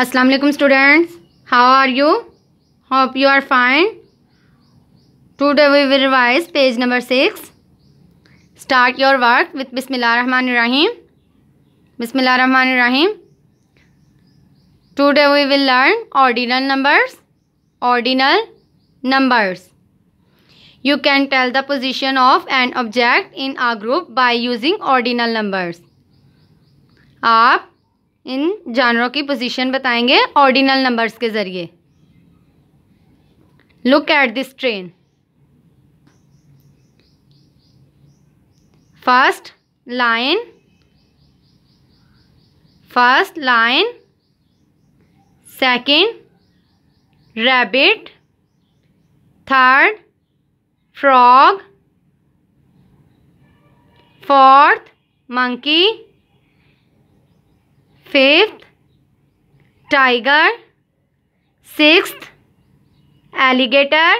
अस्सलाम वालेकुम students how are you hope you are fine today we will revise page number six start your work with बिसमीम बिसमीम today we will learn ordinal numbers ordinal numbers you can tell the position of an object in a group by using ordinal numbers आप इन जानवरों की position बताएंगे ordinal numbers के ज़रिए look at this train first line first line second rabbit third frog fourth monkey fifth tiger sixth alligator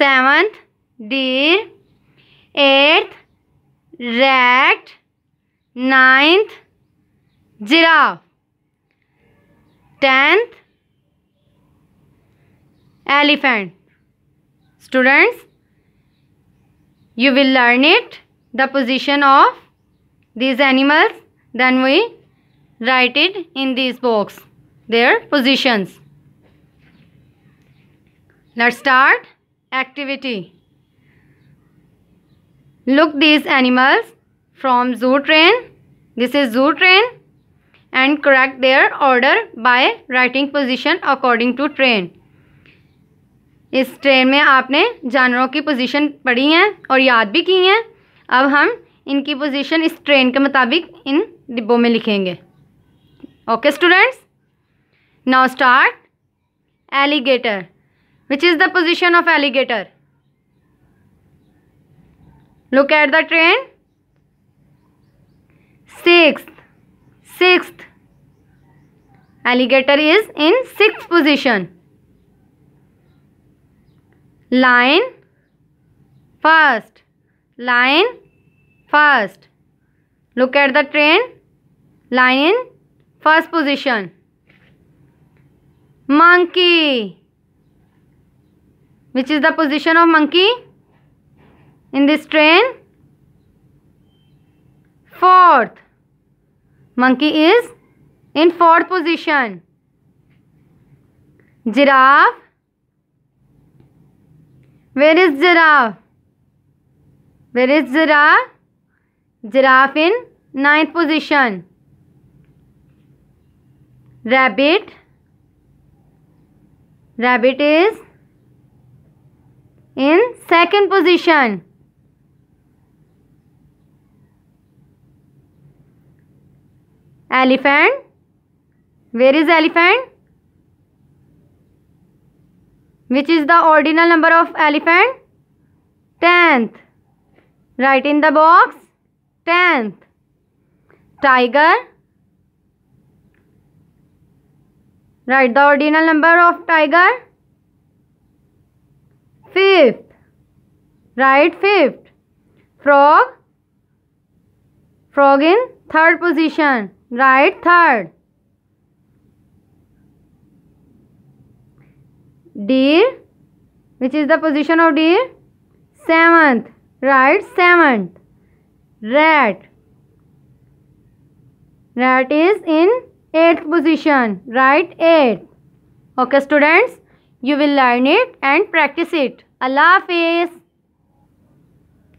seventh deer eighth rat ninth giraffe tenth elephant students you will learn it the position of these animals then we write it in this box their positions let's start activity look these animals from zoo train this is zoo train and correct their order by writing position according to train इस train में आपने जानवरों की position पढ़ी हैं और याद भी की हैं अब हम इनकी पोजीशन इस ट्रेन के मुताबिक इन डिब्बों में लिखेंगे Okay students? Now start. Alligator. Which is the position of alligator? Look at the train. Sixth. Sixth. Alligator is in sixth position. Lion first. Lion first. Look at the train. Lion First position. Monkey. Which is the position of monkey? In this train? Fourth. Monkey is in fourth position. Giraffe. Where is giraffe? Where is giraffe? Giraffe in ninth position rabbit rabbit is in second position elephant where is elephant which is the ordinal number of elephant 10th write in the box 10th tiger Write the ordinal number of tiger. Fifth. Write fifth. Frog. Frog in third position. Write third. Deer. Which is the position of deer? Seventh. Write seventh. Rat. Rat is in 8th position. right 8. Okay students, you will learn it and practice it. Allah Hafiz.